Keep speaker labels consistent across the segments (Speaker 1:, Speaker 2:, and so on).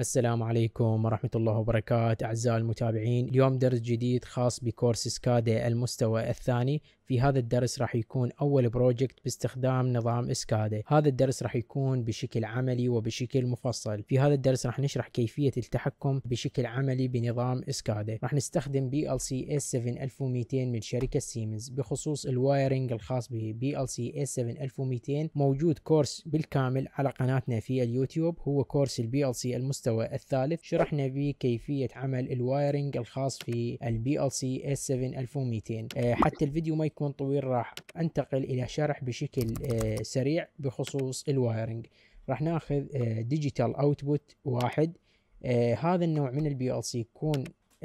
Speaker 1: السلام عليكم ورحمة الله وبركاته أعزائي المتابعين اليوم درس جديد خاص بكورس سكادا المستوى الثاني في هذا الدرس راح يكون اول بروجكت باستخدام نظام اسكادا هذا الدرس راح يكون بشكل عملي وبشكل مفصل في هذا الدرس راح نشرح كيفيه التحكم بشكل عملي بنظام اسكادا راح نستخدم بي ال سي اس 7200 من شركه سيمنز بخصوص الوايرنج الخاص به بي ال سي اس 7200 موجود كورس بالكامل على قناتنا في اليوتيوب هو كورس البي ال سي المستوى الثالث شرحنا به كيفيه عمل الوايرنج الخاص في البي ال سي اس 7200 حتى الفيديو ما يكون يكون طويل راح انتقل الى شرح بشكل آه، سريع بخصوص الوايرنج راح ناخذ ديجيتال آه، اوتبوت واحد آه، هذا النوع من البي ال سي يكون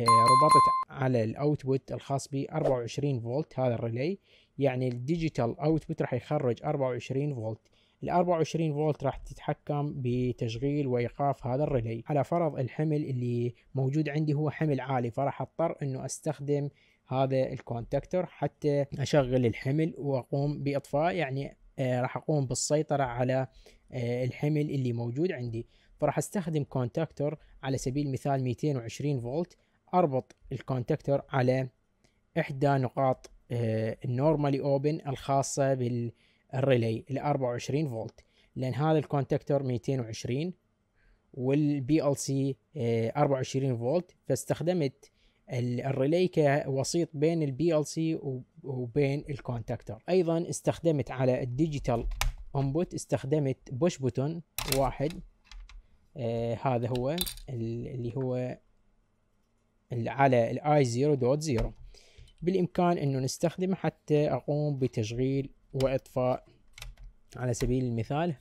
Speaker 1: ربطت على الاوتبوت الخاص ب 24 فولت هذا الريلي يعني الديجيتال اوتبوت راح يخرج 24 فولت ال 24 فولت راح تتحكم بتشغيل وايقاف هذا الريلي على فرض الحمل اللي موجود عندي هو حمل عالي فراح اضطر انه استخدم هذا الكونتاكتور حتى اشغل الحمل واقوم باطفاء يعني آه، راح اقوم بالسيطره على آه، الحمل اللي موجود عندي فراح استخدم كونتاكتور على سبيل المثال 220 فولت اربط الكونتاكتور على احدى نقاط آه، النورمالي اوبن الخاصه بالريلي ال 24 فولت لان هذا الكونتاكتور 220 والبي ال سي 24 فولت فاستخدمت الريلي كوسيط بين البي ال سي وبين الكونتاكتر ايضا استخدمت على الديجيتال انبوت استخدمت بوش بوتون واحد آه هذا هو اللي هو اللي على الاي 0.0 بالامكان انه نستخدمه حتى اقوم بتشغيل واطفاء على سبيل المثال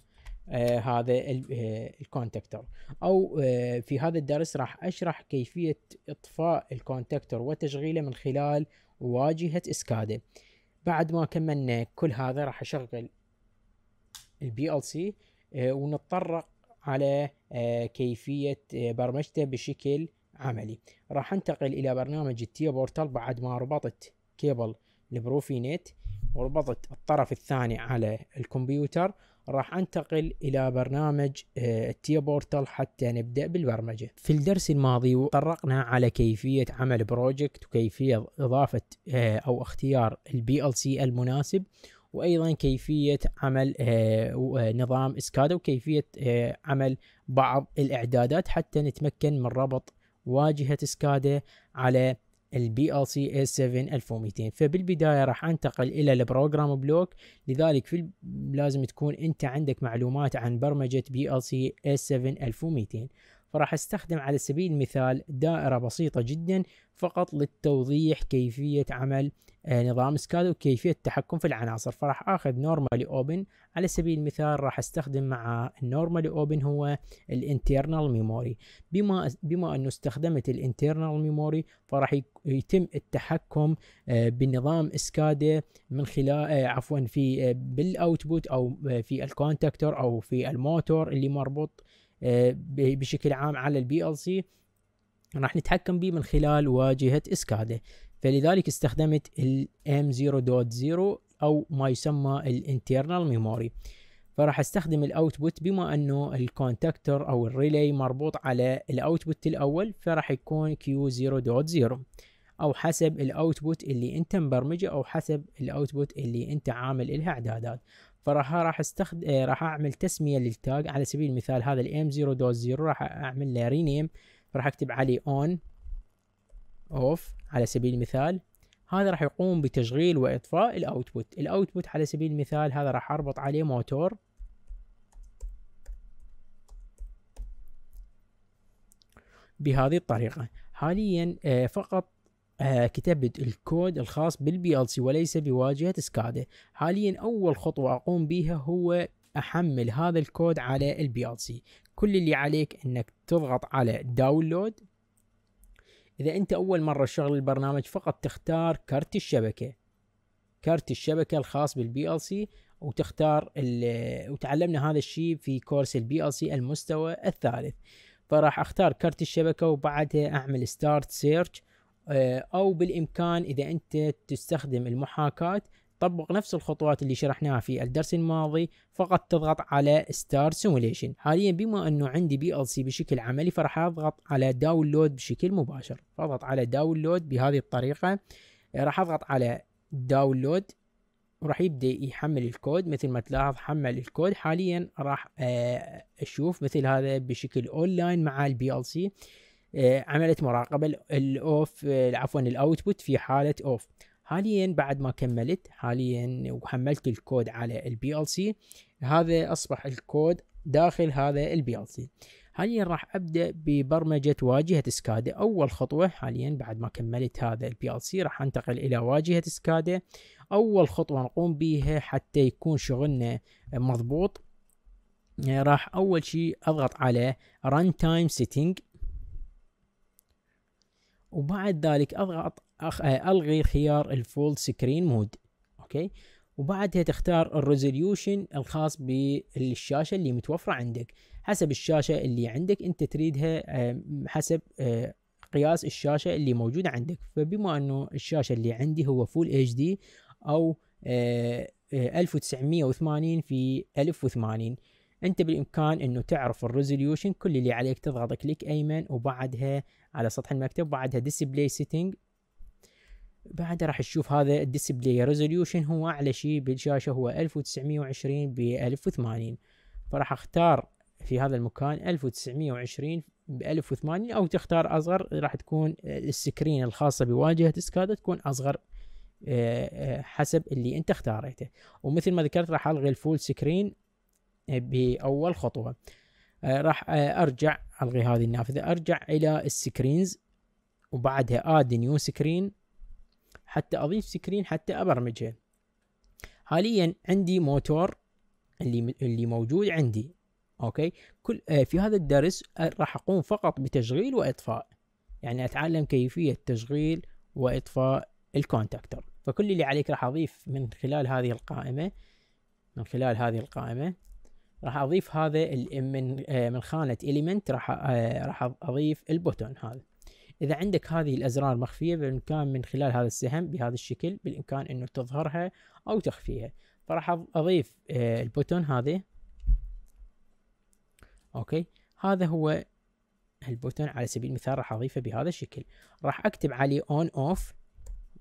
Speaker 1: آه، هذا آه الكونتاكتور او آه، في هذا الدرس راح اشرح كيفيه اطفاء الكونتاكتور وتشغيله من خلال واجهه اسكادا بعد ما كملنا كل هذا راح اشغل البي ال سي آه، ونتطرق على كيفيه برمجته بشكل عملي راح انتقل الى برنامج التيا بورتال بعد ما ربطت كيبل البروفينيت وربطت الطرف الثاني على الكمبيوتر راح انتقل الى برنامج آه، التي بورتال حتى نبدا بالبرمجه في الدرس الماضي طرقنا على كيفيه عمل بروجكت وكيفيه اضافه آه، او اختيار البي ال سي المناسب وايضا كيفيه عمل آه، نظام اسكادا وكيفيه عمل بعض الاعدادات حتى نتمكن من ربط واجهه اسكادا على البي ال سي اس 7 1200 فبالبدايه راح انتقل الى البروجرام بلوك لذلك في لازم تكون انت عندك معلومات عن برمجه بي ال سي اس 7 1200 فراح استخدم على سبيل المثال دائرة بسيطة جدا فقط للتوضيح كيفية عمل آه، نظام سكادا وكيفية التحكم في العناصر فراح اخذ نورمالي اوبن على سبيل المثال راح استخدم مع النورمالي اوبن هو الانترنال ميموري بما بما انه استخدمت الانترنال ميموري فراح يتم التحكم آه، بنظام سكادا من خلال آه، عفوا في بالاوتبوت او في الكونتاكتور او في الموتور اللي مربوط آه، بشكل عام على البي ال سي راح نتحكم به من خلال واجهة اسكادا فلذلك استخدمت ال M0.0 او ما يسمى الانترنال ميموري فراح استخدم الاوتبوت بما انه الكونتاكتر او الريلي مربوط على الاوتبوت الاول فراح يكون Q0.0 او حسب الاوتبوت اللي انت مبرمجه او حسب الاوتبوت اللي انت عامل لها اعدادات فراح راح استخدم إيه، راح اعمل تسميه للتاج على سبيل المثال هذا الام 0.0 راح اعمل له رينيم راح اكتب عليه اون اوف على سبيل المثال هذا راح يقوم بتشغيل واطفاء الاوتبوت الاوتبوت على سبيل المثال هذا راح اربط عليه موتور بهذه الطريقه حاليا إيه، فقط آه، كتابة الكود الخاص بالبي ال سي وليس بواجهة سكادا حاليا أول خطوة أقوم بها هو أحمل هذا الكود على البي ال سي كل اللي عليك أنك تضغط على داونلود إذا أنت أول مرة تشغل البرنامج فقط تختار كارت الشبكة كارت الشبكة الخاص بالبي ال سي وتختار وتعلمنا هذا الشيء في كورس البي ال سي المستوى الثالث فراح اختار كارت الشبكة وبعدها اعمل ستارت سيرش آه، او بالامكان اذا انت تستخدم المحاكاه طبق نفس الخطوات اللي شرحناها في الدرس الماضي فقط تضغط على ستار سيموليشن حاليا بما انه عندي بي ال سي بشكل عملي فراح اضغط على داونلود بشكل مباشر فاضغط على داونلود بهذه الطريقه آه، راح اضغط على داونلود وراح يبدا يحمل الكود مثل ما تلاحظ حمل الكود حاليا راح آه، اشوف مثل هذا بشكل اونلاين مع البي ال سي آه، عملت مراقبه الاوف آه، عفوا الاوتبوت في حاله اوف حاليا بعد ما كملت حاليا وحملت الكود على البي ال سي هذا اصبح الكود داخل هذا البي ال سي حاليا راح ابدا ببرمجه واجهه سكادا اول خطوه حاليا بعد ما كملت هذا البي ال سي راح انتقل الى واجهه سكادا اول خطوه نقوم بها حتى يكون شغلنا مضبوط آه، راح اول شيء اضغط على رن تايم سيتنج وبعد ذلك اضغط أخ... آه، الغي خيار الفول سكرين مود اوكي وبعدها تختار الريزوليوشن الخاص بالشاشه اللي متوفره عندك حسب الشاشه اللي عندك انت تريدها حسب آه، قياس الشاشه اللي موجوده عندك فبما انه الشاشه اللي عندي هو فول اتش دي او 1980 آه، في 1080 انت بالامكان انه تعرف الريزوليوشن كل اللي عليك تضغط كليك ايمن وبعدها على سطح المكتب وبعدها ديسبلاي سيتنج بعدها راح تشوف هذا الديسبلاي ريزوليوشن هو اعلى شيء بالشاشه هو 1920 ب 1080 فراح اختار في هذا المكان 1920 ب 1080 او تختار اصغر راح تكون السكرين الخاصه بواجهه سكادا تكون اصغر آه، آه، حسب اللي انت اختاريته ومثل ما ذكرت راح الغي الفول سكرين بأول خطوة آه، راح آه، أرجع ألغي هذه النافذة أرجع إلى السكرينز وبعدها اد نيو سكرين حتى اضيف سكرين حتى ابرمجه حاليا عندي موتور اللي اللي موجود عندي اوكي كل آه، في هذا الدرس راح اقوم فقط بتشغيل واطفاء يعني اتعلم كيفيه تشغيل واطفاء الكونتاكتر فكل اللي عليك راح اضيف من خلال هذه القائمه من خلال هذه القائمه راح اضيف هذا من آه، من خانه اليمنت راح آه، راح اضيف البوتون هذا اذا عندك هذه الازرار مخفيه بالامكان من خلال هذا السهم بهذا الشكل بالامكان انه تظهرها او تخفيها فراح اضيف آه، البوتون هذا اوكي هذا هو البوتون على سبيل المثال راح اضيفه بهذا الشكل راح اكتب عليه اون اوف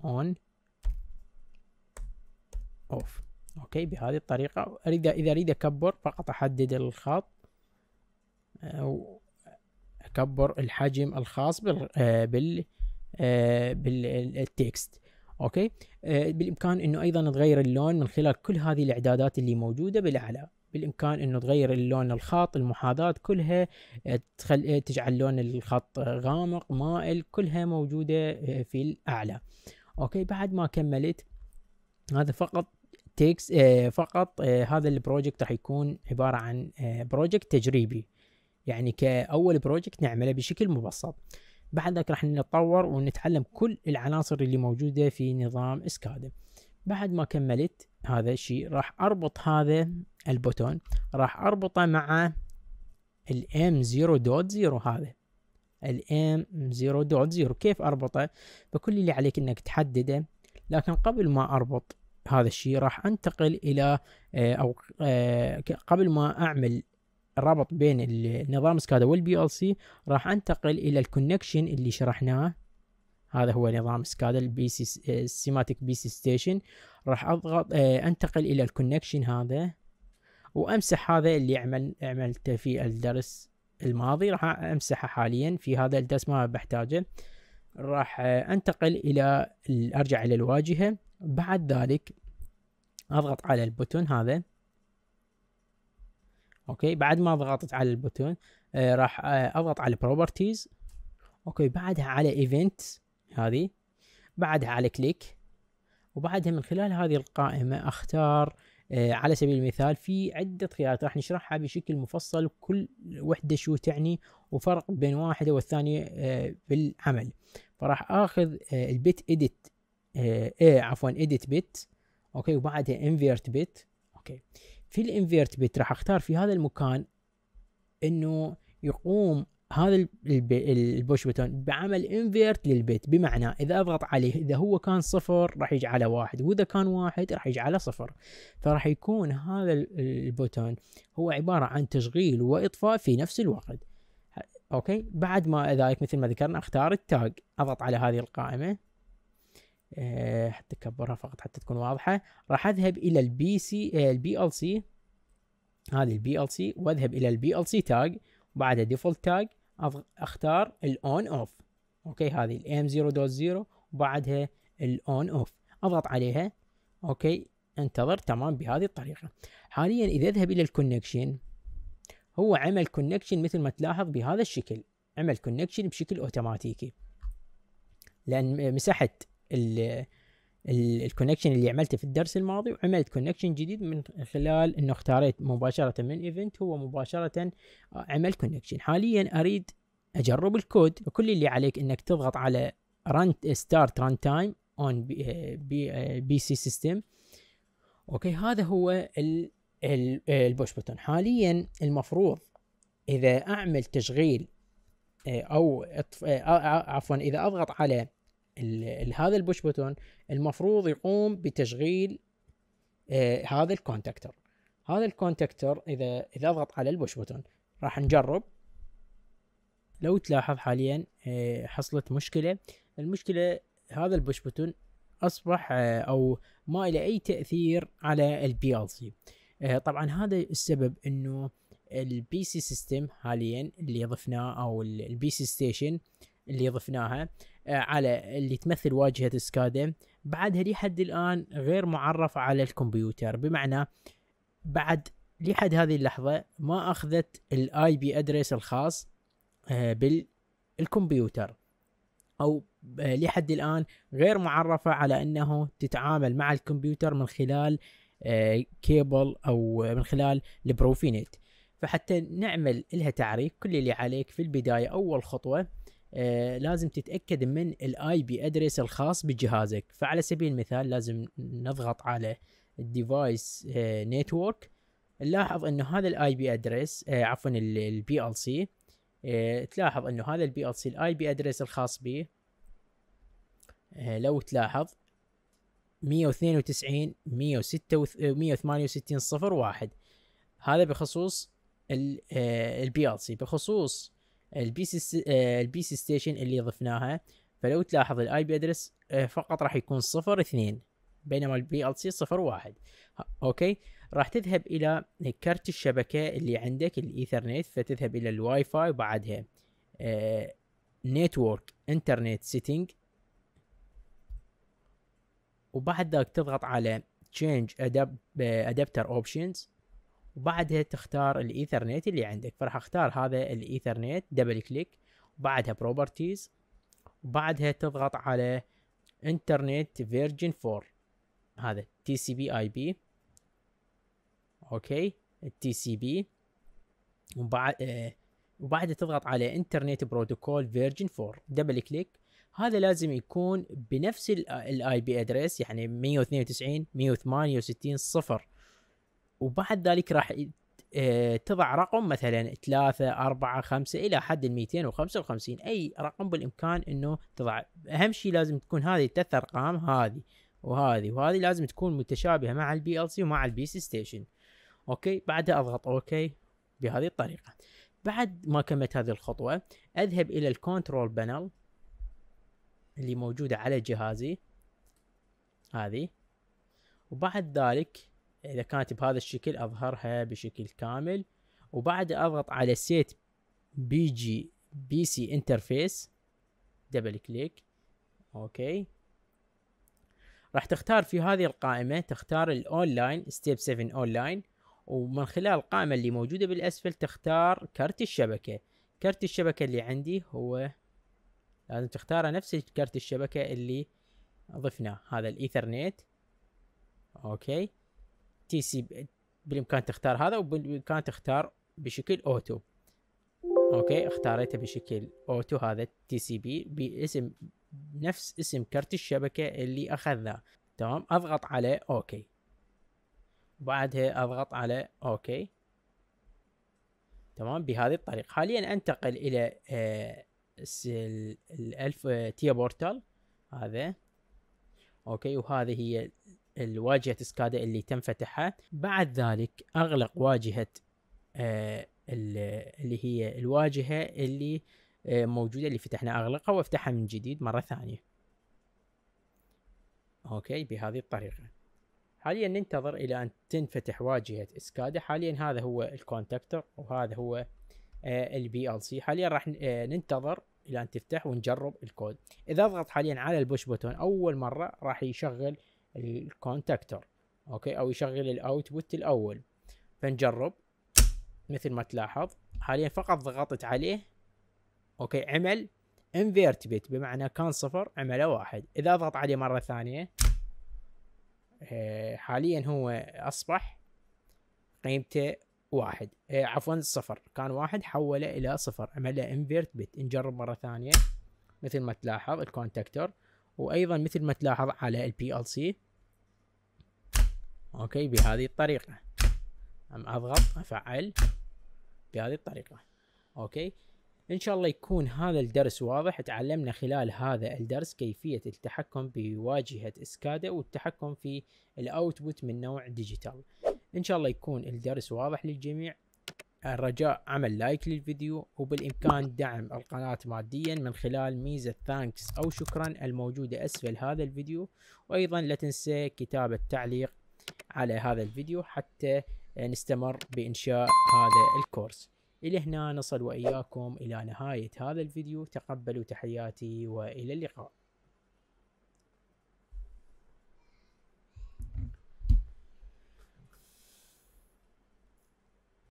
Speaker 1: اون اوف اوكي بهذه الطريقة اريد اذا اريد اكبر فقط احدد الخط او اكبر الحجم الخاص بال آه، بال آه، بالتكست اوكي آه، بالامكان انه ايضا تغير اللون من خلال كل هذه الاعدادات اللي موجودة بالاعلى بالامكان انه تغير اللون الخط المحاذاة كلها تخل... تجعل لون الخط غامق مائل كلها موجودة في الاعلى اوكي بعد ما كملت هذا فقط تيكس آه، فقط آه، هذا البروجكت راح يكون عباره عن آه، بروجكت تجريبي يعني كاول بروجكت نعمله بشكل مبسط بعد ذلك راح نتطور ونتعلم كل العناصر اللي موجوده في نظام اسكادا بعد ما كملت هذا الشيء راح اربط هذا البوتون راح اربطه مع الام 0.0 هذا الام 0.0 كيف اربطه فكل اللي عليك انك تحدده لكن قبل ما اربط هذا الشيء راح انتقل الى آه، او آه، قبل ما اعمل ربط بين النظام سكادا والبي ال سي راح انتقل الى الكونكشن اللي شرحناه هذا هو نظام سكادا البي سي السيماتيك بي سي ستيشن راح اضغط آه، انتقل الى الكونكشن هذا وامسح هذا اللي عمل عملته في الدرس الماضي راح امسحه حاليا في هذا الدرس ما بحتاجه راح انتقل الى ارجع الى الواجهه بعد ذلك اضغط على البوتون هذا اوكي بعد ما ضغطت على البوتون آه راح آه اضغط على بروبرتيز اوكي بعدها على ايفنت هذه بعدها على كليك وبعدها من خلال هذه القائمة اختار آه على سبيل المثال في عدة خيارات راح نشرحها بشكل مفصل كل وحدة شو تعني وفرق بين واحدة والثانية بالعمل آه، فراح اخذ آه، البيت اديت آه، ايه عفوا اديت بيت اوكي وبعدها انفيرت بيت اوكي في الانفيرت بت راح اختار في هذا المكان انه يقوم هذا البوش بوتون بعمل انفيرت للبيت بمعنى اذا اضغط عليه اذا هو كان صفر راح يجعله واحد واذا كان واحد راح يجعله صفر فراح يكون هذا البوتون هو عباره عن تشغيل واطفاء في نفس الوقت اوكي بعد ما ذلك مثل ما ذكرنا اختار التاج اضغط على هذه القائمه آه، حتى اكبرها فقط حتى تكون واضحه راح اذهب الى البي سي البي ال سي آه، هذه البي ال سي واذهب الى البي ال سي تاج وبعدها ديفولت تاج اختار الاون اوف اوكي هذه الام 0.0 وبعدها الاون اوف اضغط عليها اوكي انتظر تمام بهذه الطريقه حاليا اذا اذهب الى الكونكشن هو عمل كونكشن مثل ما تلاحظ بهذا الشكل عمل كونكشن بشكل اوتوماتيكي لان مسحت ال الكونكشن اللي عملته في الدرس الماضي وعملت كونكشن جديد من خلال انه اختاريت مباشرة من ايفنت هو مباشرة عمل كونكشن حاليا اريد اجرب الكود وكل اللي عليك انك تضغط على ران ستارت ران تايم اون بي سي سيستم اوكي هذا هو البوش بوتون حاليا المفروض اذا اعمل تشغيل او عفوا اذا اضغط على هذا البوش بوتون المفروض يقوم بتشغيل آه هذا الكونتاكتر هذا الكونتاكتر اذا اذا اضغط على البوش بوتون راح نجرب لو تلاحظ حاليا آه حصلت مشكله المشكله هذا البوش بوتون اصبح آه او ما له اي تاثير على البي ال سي آه، طبعا هذا السبب انه البي سي سيستم حاليا اللي ضفناه او البي سي ستيشن اللي ضفناها آه، على اللي تمثل واجهة سكادا بعدها لحد الآن غير معرف على الكمبيوتر بمعنى بعد لحد هذه اللحظة ما أخذت الاي بي ادرس الخاص آه، بالكمبيوتر أو آه، لحد الآن غير معرفة على أنه تتعامل مع الكمبيوتر من خلال كيبل أو من خلال البروفينيت فحتى نعمل لها تعريف كل اللي عليك في البداية أول خطوة آه، لازم تتاكد من الاي بي ادريس الخاص بجهازك فعلى سبيل المثال لازم نضغط على الديفايس آه، نتورك نلاحظ انه هذا الاي بي ادريس عفوا البي ال سي آه، تلاحظ انه هذا البي ال سي الاي بي ادريس الخاص به لو تلاحظ 192 168 صفر واحد هذا بخصوص البي ال سي بخصوص البي سي آه، البي سي ستيشن اللي ضفناها فلو تلاحظ الاي بي ادرس آه، فقط راح يكون صفر اثنين بينما البي ال سي صفر واحد اوكي راح تذهب الى كارت الشبكة اللي عندك الايثرنت فتذهب الى الواي فاي وبعدها آه، نتورك انترنت سيتنج وبعد ذاك تضغط على change adapter اوبشنز وبعدها تختار الايثرنت اللي عندك فراح اختار هذا الايثرنت دبل كليك وبعدها بروبرتيز وبعدها تضغط على انترنت فيرجن 4 هذا تي سي بي اي بي اوكي التي سي بي وبعد وبعدها تضغط على انترنت بروتوكول فيرجن 4 دبل كليك هذا لازم يكون بنفس الاي بي ادريس يعني 192 168 0 وبعد ذلك راح آه، تضع رقم مثلا 3 4 5 الى حد ال 255 اي رقم بالامكان انه تضع اهم شيء لازم تكون هذه الثلاث ارقام هذه وهذه وهذه لازم تكون متشابهه مع البي ال سي ومع البي سي ستيشن اوكي بعدها اضغط اوكي بهذه الطريقه بعد ما كملت هذه الخطوه اذهب الى الكنترول بانل اللي موجوده على جهازي هذه وبعد ذلك اذا كانت بهذا الشكل اظهرها بشكل كامل وبعد اضغط على سيت بي جي بي سي انترفيس دبل كليك اوكي راح تختار في هذه القائمة تختار الاونلاين ستيب 7 اونلاين ومن خلال القائمة اللي موجودة بالاسفل تختار كرت الشبكة كرت الشبكة اللي عندي هو لازم تختاره نفس كرت الشبكة اللي ضفناه هذا الايثرنت اوكي تي سي بالامكان تختار هذا وبالامكان تختار بشكل اوتو اوكي اختاريته بشكل اوتو هذا تي سي بي باسم نفس اسم كرت الشبكه اللي اخذها تمام اضغط على اوكي بعدها اضغط على اوكي تمام بهذه الطريقه حاليا انتقل الى آه الالف تي آه، بورتال هذا اوكي وهذه هي الواجهه سكادا اللي تم فتحها بعد ذلك اغلق واجهه آه، اللي هي الواجهه اللي آه، موجوده اللي فتحنا اغلقها وافتحها من جديد مره ثانيه اوكي بهذه الطريقه حاليا ننتظر الى ان تنفتح واجهه اسكادا حاليا هذا هو الكونتاكتر وهذا هو البي آه، ال سي حاليا راح ننتظر الى ان تفتح ونجرب الكود اذا اضغط حاليا على البوش بوتون اول مره راح يشغل الكونتاكتور اوكي او يشغل الاوتبوت الاول فنجرب مثل ما تلاحظ حاليا فقط ضغطت عليه اوكي عمل انفيرت بيت بمعنى كان صفر عمله واحد اذا اضغط عليه مره ثانيه آه، حاليا هو اصبح قيمته واحد آه، عفوا صفر كان واحد حوله الى صفر عمله انفيرت بيت نجرب مره ثانيه مثل ما تلاحظ الكونتاكتور وايضا مثل ما تلاحظ على البي ال سي اوكي بهذه الطريقة اضغط افعل بهذه الطريقة اوكي ان شاء الله يكون هذا الدرس واضح تعلمنا خلال هذا الدرس كيفية التحكم بواجهة اسكادا والتحكم في الاوتبوت من نوع ديجيتال ان شاء الله يكون الدرس واضح للجميع الرجاء عمل لايك للفيديو وبالإمكان دعم القناة ماديا من خلال ميزة ثانكس أو شكرا الموجودة أسفل هذا الفيديو وأيضا لا تنسى كتابة تعليق على هذا الفيديو حتى نستمر بإنشاء هذا الكورس إلى هنا نصل وإياكم إلى نهاية هذا الفيديو تقبلوا تحياتي وإلى اللقاء